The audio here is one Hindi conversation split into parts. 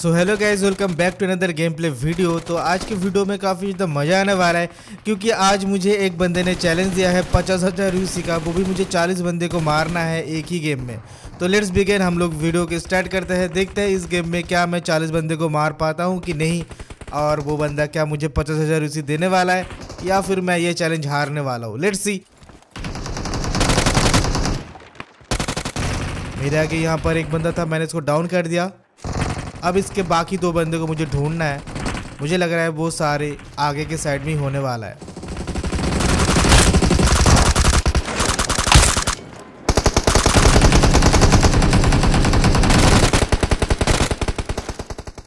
so hello guys welcome back to another gameplay video तो आज के वीडियो में काफ़ी ज़्यादा मज़ा आने वाला है क्योंकि आज मुझे एक बंदे ने चैलेंज दिया है पचास हज़ार यूसी का वो भी मुझे चालीस बंदे को मारना है एक ही गेम में तो लेट्स बिगेन हम लोग वीडियो के स्टार्ट करते हैं देखते हैं इस गेम में क्या मैं चालीस बंदे को मार पाता हूँ कि नहीं और वो बंदा क्या मुझे पचास हज़ार यूसी देने वाला है या फिर मैं ये चैलेंज हारने वाला हूँ लेट्स सी मेरे आगे यहाँ पर एक बंदा था मैंने इसको डाउन कर दिया अब इसके बाकी दो बंदे को मुझे ढूंढना है मुझे लग रहा है वो सारे आगे के साइड में होने वाला है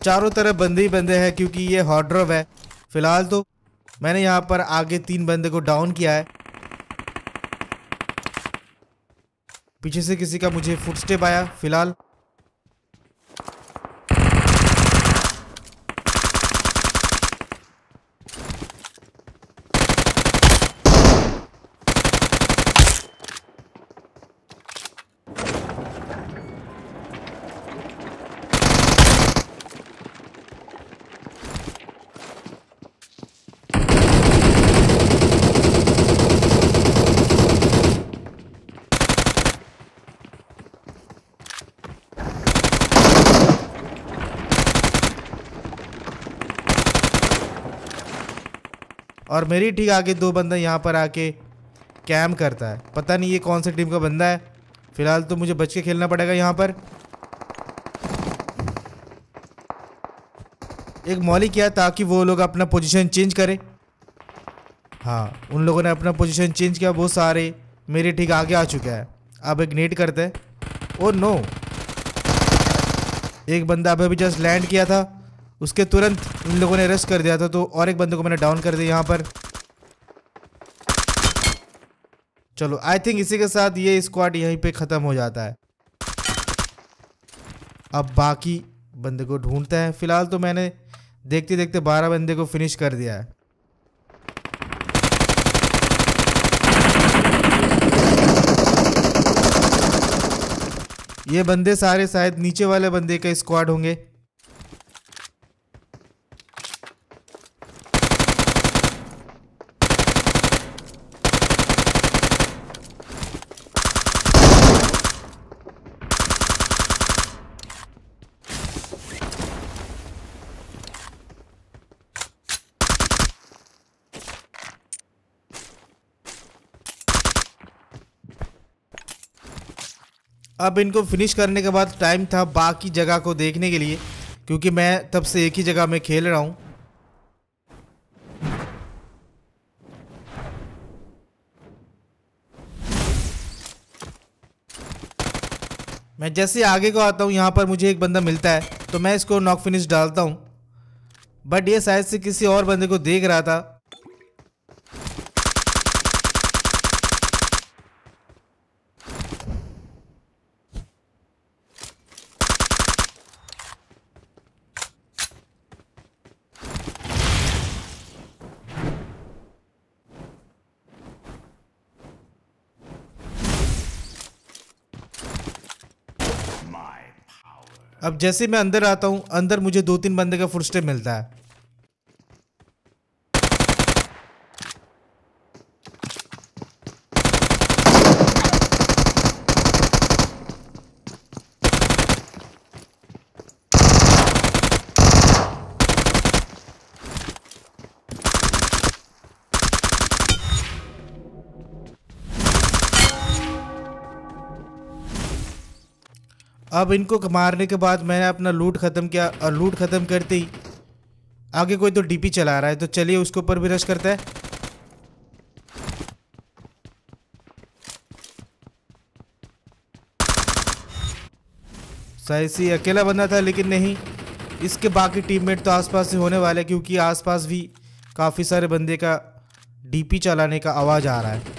चारों तरफ बंदे ही बंदे हैं क्योंकि ये हॉड्रव है फिलहाल तो मैंने यहाँ पर आगे तीन बंदे को डाउन किया है पीछे से किसी का मुझे फुटस्टेप आया फिलहाल और मेरी ठीक आगे दो बंदा यहाँ पर आके कैम करता है पता नहीं ये कौन से टीम का बंदा है फिलहाल तो मुझे बच के खेलना पड़ेगा यहाँ पर एक मौलिक किया ताकि वो लोग अपना पोजीशन चेंज करें हाँ उन लोगों ने अपना पोजीशन चेंज किया वो सारे मेरे ठीक आगे आ चुका है अब एक नेट करते हैं ओ नो एक बंदा अभी अभी जस्ट लैंड किया था उसके तुरंत इन लोगों ने रश कर दिया था तो और एक बंदे को मैंने डाउन कर दिया यहाँ पर चलो आई थिंक इसी के साथ ये स्क्वाड यहीं पे ख़त्म हो जाता है अब बाकी बंदे को ढूंढते हैं फिलहाल तो मैंने देखते देखते बारह बंदे को फिनिश कर दिया है ये बंदे सारे शायद नीचे वाले बंदे का स्क्वाड होंगे अब इनको फिनिश करने के बाद टाइम था बाकी जगह को देखने के लिए क्योंकि मैं तब से एक ही जगह में खेल रहा हूँ मैं जैसे आगे को आता हूँ यहाँ पर मुझे एक बंदा मिलता है तो मैं इसको नॉक फिनिश डालता हूँ बट ये शायद से किसी और बंदे को देख रहा था अब जैसे मैं अंदर आता हूँ अंदर मुझे दो तीन बंदे का फुटस्टेप मिलता है अब इनको मारने के बाद मैंने अपना लूट ख़त्म किया और लूट ख़त्म करते ही आगे कोई तो डीपी चला रहा है तो चलिए उसके ऊपर भी रश करता है सी अकेला बंदा था लेकिन नहीं इसके बाकी टीममेट तो आसपास से होने वाले क्योंकि आसपास भी काफ़ी सारे बंदे का डीपी चलाने का आवाज़ आ रहा है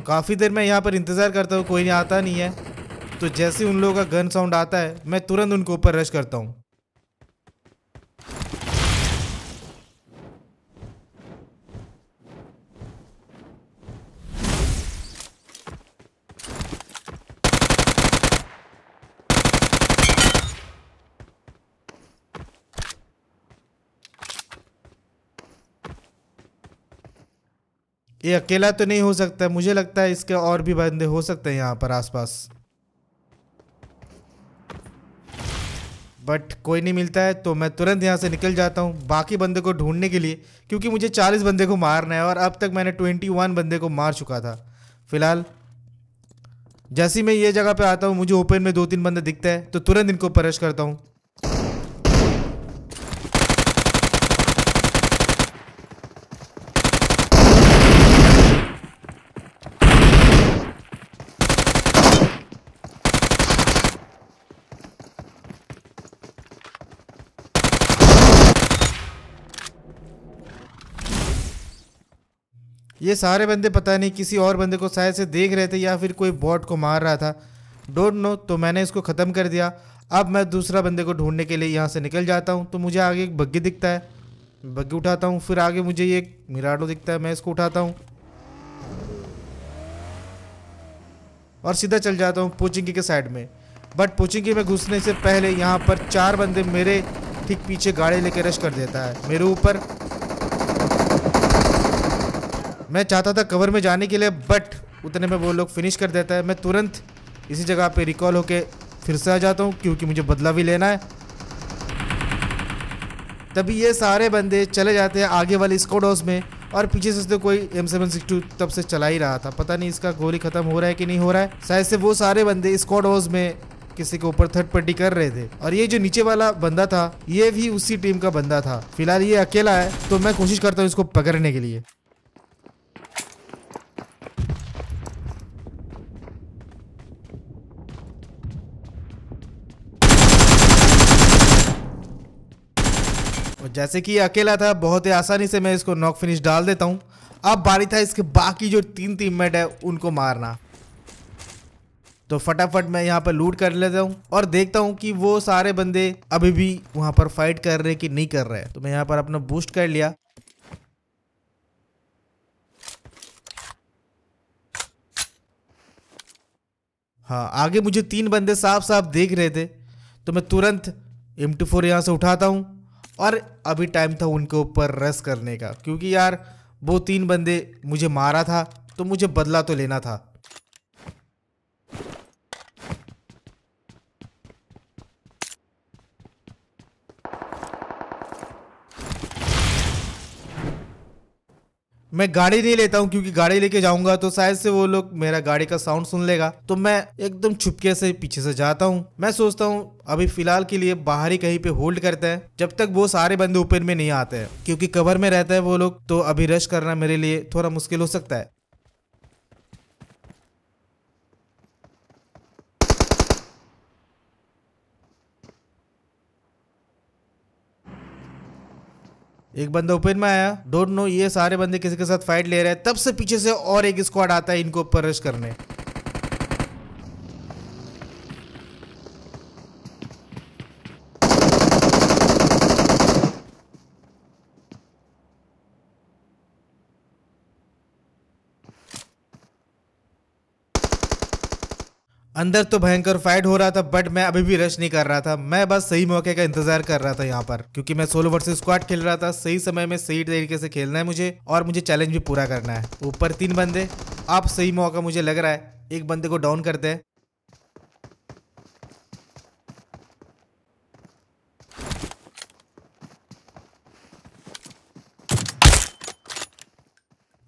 तो काफ़ी देर मैं यहाँ पर इंतज़ार करता हूँ कोई नहीं आता नहीं है तो जैसे उन लोगों का गन साउंड आता है मैं तुरंत उनके ऊपर रश करता हूँ ये अकेला तो नहीं हो सकता है मुझे लगता है इसके और भी बंदे हो सकते हैं यहाँ पर आसपास बट कोई नहीं मिलता है तो मैं तुरंत यहाँ से निकल जाता हूँ बाकी बंदे को ढूंढने के लिए क्योंकि मुझे 40 बंदे को मारना है और अब तक मैंने 21 बंदे को मार चुका था फिलहाल जैसे ही मैं ये जगह पे आता हूँ मुझे ओपन में दो तीन बंदे दिखता है तो तुरंत इनको परश करता हूँ ये सारे बंदे पता नहीं किसी और बंदे को शायद से देख रहे थे या फिर कोई बॉट को मार रहा था डोंट नो तो मैंने इसको ख़त्म कर दिया अब मैं दूसरा बंदे को ढूंढने के लिए यहाँ से निकल जाता हूँ तो मुझे आगे एक बग्गी दिखता है बग्गी उठाता हूँ फिर आगे मुझे ये मिराडो दिखता है मैं इसको उठाता हूँ और सीधा चल जाता हूँ पोचिंगी के साइड में बट पोचिंगी में घुसने से पहले यहाँ पर चार बंदे मेरे ठीक पीछे गाड़ी लेकर रश कर देता है मेरे ऊपर मैं चाहता था कवर में जाने के लिए बट उतने में वो लोग फिनिश कर देता है मैं तुरंत इसी जगह पे रिकॉल होके फिर से आ जाता हूँ क्योंकि मुझे बदला भी लेना है तभी ये सारे बंदे चले जाते हैं आगे वाले स्कोड हाउस में और पीछे से तो कोई एम सेवन सिक्स टू तब से चला ही रहा था पता नहीं इसका गोली खत्म हो रहा है कि नहीं हो रहा है शायद से वो सारे बंदे स्कॉड हाउस में किसी के ऊपर थर्ड पट्टी कर रहे थे और ये जो नीचे वाला बंदा था ये भी उसी टीम का बंदा था फिलहाल ये अकेला है तो मैं कोशिश करता हूँ इसको पकड़ने के लिए जैसे कि अकेला था बहुत ही आसानी से मैं इसको नॉक फिनिश डाल देता हूँ अब बारी था इसके बाकी जो तीन टीममेट है उनको मारना तो फटाफट मैं यहाँ पर लूट कर लेता हूँ और देखता हूँ कि वो सारे बंदे अभी भी वहाँ पर फाइट कर रहे कि नहीं कर रहे तो मैं यहाँ पर अपना बूस्ट कर लिया हाँ आगे मुझे तीन बंदे साफ साफ देख रहे थे तो मैं तुरंत एम टू फोर यहाँ से उठाता हूँ और अभी टाइम था उनके ऊपर रस करने का क्योंकि यार वो तीन बंदे मुझे मारा था तो मुझे बदला तो लेना था मैं गाड़ी नहीं लेता हूँ क्योंकि गाड़ी लेके जाऊंगा तो शायद से वो लोग मेरा गाड़ी का साउंड सुन लेगा तो मैं एकदम छुपके से पीछे से जाता हूँ मैं सोचता हूँ अभी फिलहाल के लिए बाहर ही कहीं पे होल्ड करते हैं जब तक वो सारे बंदे ओपन में नहीं आते हैं क्योंकि कवर में रहता है वो लोग तो अभी रश करना मेरे लिए थोड़ा मुश्किल हो सकता है एक बंदा ओपन में आया डोंट नो ये सारे बंदे किसी के साथ फाइट ले रहे हैं तब से पीछे से और एक स्क्वाड आता है इनको ऊपर रश करने अंदर तो भयंकर फाइट हो रहा था बट मैं अभी भी रश नहीं कर रहा था मैं बस सही मौके का इंतजार कर रहा था यहाँ पर क्योंकि मैं सोलो वर्सेस स्क्वाड खेल रहा था सही समय में सही तरीके से खेलना है मुझे और मुझे चैलेंज भी पूरा करना है ऊपर तीन बंदे आप सही मौका मुझे लग रहा है एक बंदे को डाउन करते हैं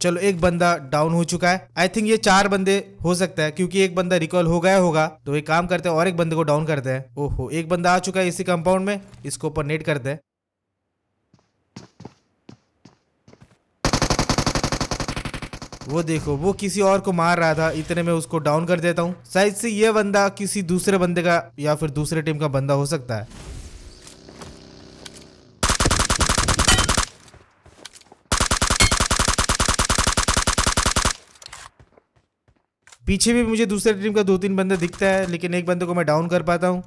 चलो एक बंदा डाउन हो चुका है आई थिंक ये चार बंदे हो सकता है क्योंकि एक बंदा रिकॉल हो गया होगा तो एक काम करते हैं और एक बंदे को डाउन करते हैं ओहो एक बंदा आ चुका है इसी कंपाउंड में इसको ऊपर नेट करते हैं वो देखो वो किसी और को मार रहा था इतने में उसको डाउन कर देता हूँ शायद से ये बंदा किसी दूसरे बंदे का या फिर दूसरे टीम का बंदा हो सकता है पीछे भी मुझे दूसरे टीम का दो तीन बंदे दिखता है लेकिन एक बंदे को मैं डाउन कर पाता हूँ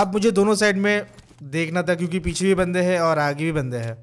अब मुझे दोनों साइड में देखना था क्योंकि पीछे भी बंदे हैं और आगे भी बंदे हैं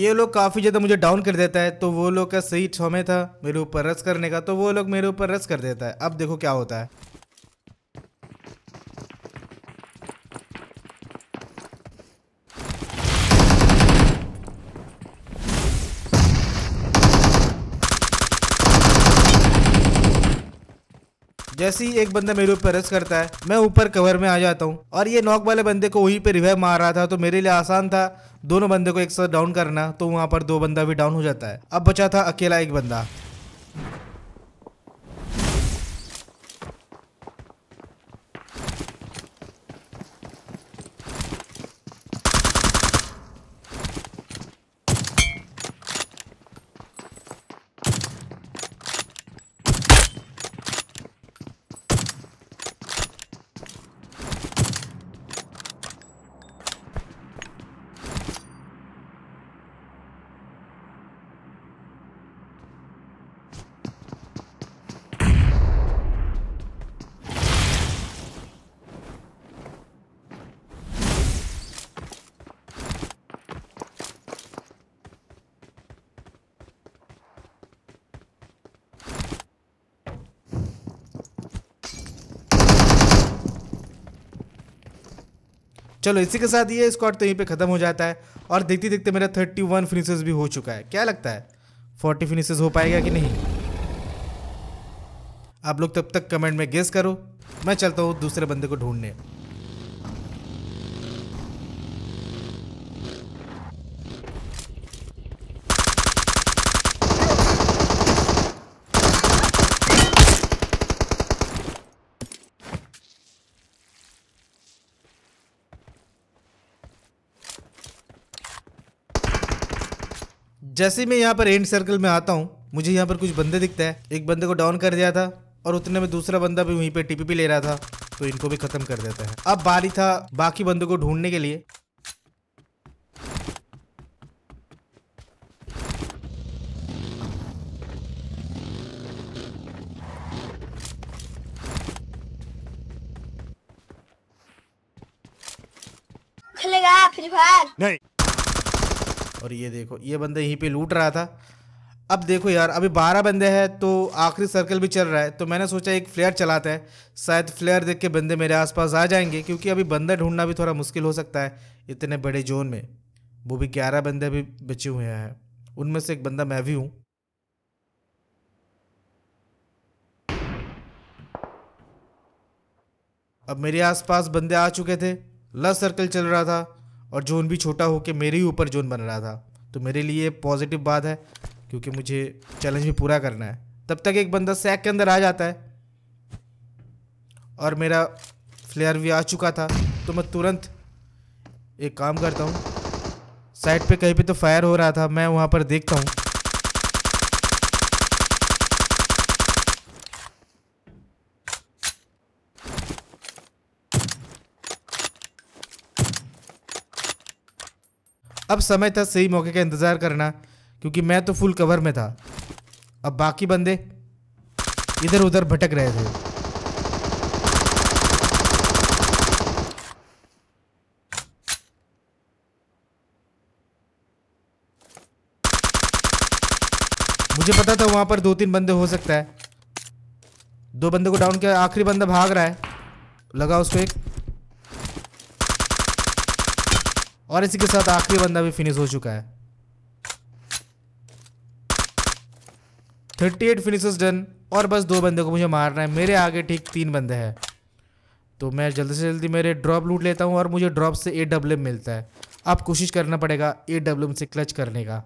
ये लोग काफ़ी ज़्यादा मुझे डाउन कर देता है तो वो लोग का सही छोमे था मेरे ऊपर रस करने का तो वो लोग मेरे ऊपर रस कर देता है अब देखो क्या होता है जैसे ही एक बंदा मेरे ऊपर रस करता है मैं ऊपर कवर में आ जाता हूँ और ये नॉक वाले बंदे को वहीं पे रिवाइव मार रहा था तो मेरे लिए आसान था दोनों बंदे को एक साथ डाउन करना तो वहाँ पर दो बंदा भी डाउन हो जाता है अब बचा था अकेला एक बंदा चलो इसी के साथ ये स्क्वाड तो यहीं पे ख़त्म हो जाता है और देखते देखते मेरा थर्टी वन फिनिशेज भी हो चुका है क्या लगता है फोर्टी फिनिशेज हो पाएगा कि नहीं आप लोग तब तक कमेंट में गेस करो मैं चलता हूँ दूसरे बंदे को ढूंढने जैसे मैं यहाँ पर एंड सर्कल में आता हूँ मुझे यहाँ पर कुछ बंदे दिखता है एक बंदे को डाउन कर दिया था और उतने में दूसरा बंदा भी वहीं पे टीपीपी ले रहा था तो इनको भी खत्म कर देता है अब बारी था बाकी बंदों को ढूंढने के लिए नहीं और ये देखो ये बंदा यहीं पे लूट रहा था अब देखो यार अभी बारह बंदे हैं तो आखिरी सर्कल भी चल रहा है तो मैंने सोचा एक फ्लेयर चलाता है शायद फ्लेयर देख के बंदे मेरे आसपास आ जाएंगे क्योंकि अभी बंदा ढूंढना भी थोड़ा मुश्किल हो सकता है इतने बड़े जोन में वो भी ग्यारह बंदे अभी बचे हुए हैं उनमें से एक बंदा मैं भी हूँ अब मेरे आसपास बंदे आ चुके थे लस सर्कल चल रहा था और जोन भी छोटा होकर मेरे ही ऊपर जोन बन रहा था तो मेरे लिए पॉजिटिव बात है क्योंकि मुझे चैलेंज भी पूरा करना है तब तक एक बंदा सैक के अंदर आ जाता है और मेरा फ्लेयर भी आ चुका था तो मैं तुरंत एक काम करता हूँ साइड पे कहीं पे तो फायर हो रहा था मैं वहाँ पर देखता हूँ अब समय था सही मौके का इंतज़ार करना क्योंकि मैं तो फुल कवर में था अब बाकी बंदे इधर उधर भटक रहे थे मुझे पता था वहां पर दो तीन बंदे हो सकता है दो बंदे को डाउन किया आखिरी बंदा भाग रहा है लगा उसको एक और इसी के साथ आखिरी बंदा भी फिनिश हो चुका है 38 एट फिनिश डन और बस दो बंदे को मुझे मारना है मेरे आगे ठीक तीन बंदे हैं तो मैं जल्दी से जल्दी मेरे ड्रॉप लूट लेता हूँ और मुझे ड्रॉप से ए डब्ल्यू मिलता है अब कोशिश करना पड़ेगा ए डब्ल्यू से क्लच करने का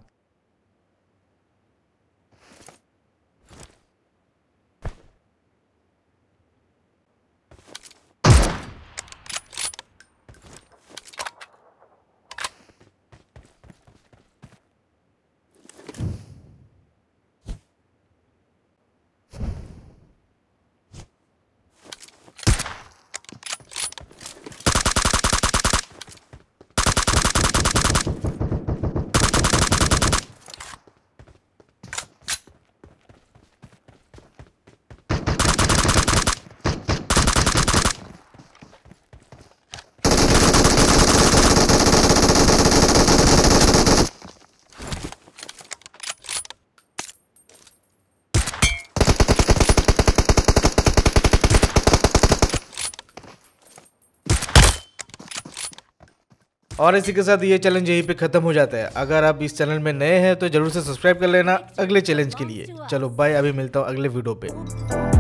और इसी के साथ ये चैलेंज यहीं पे खत्म हो जाता है अगर आप इस चैनल में नए हैं तो जरूर से सब्सक्राइब कर लेना अगले चैलेंज के लिए चलो बाय अभी मिलता हूँ अगले वीडियो पे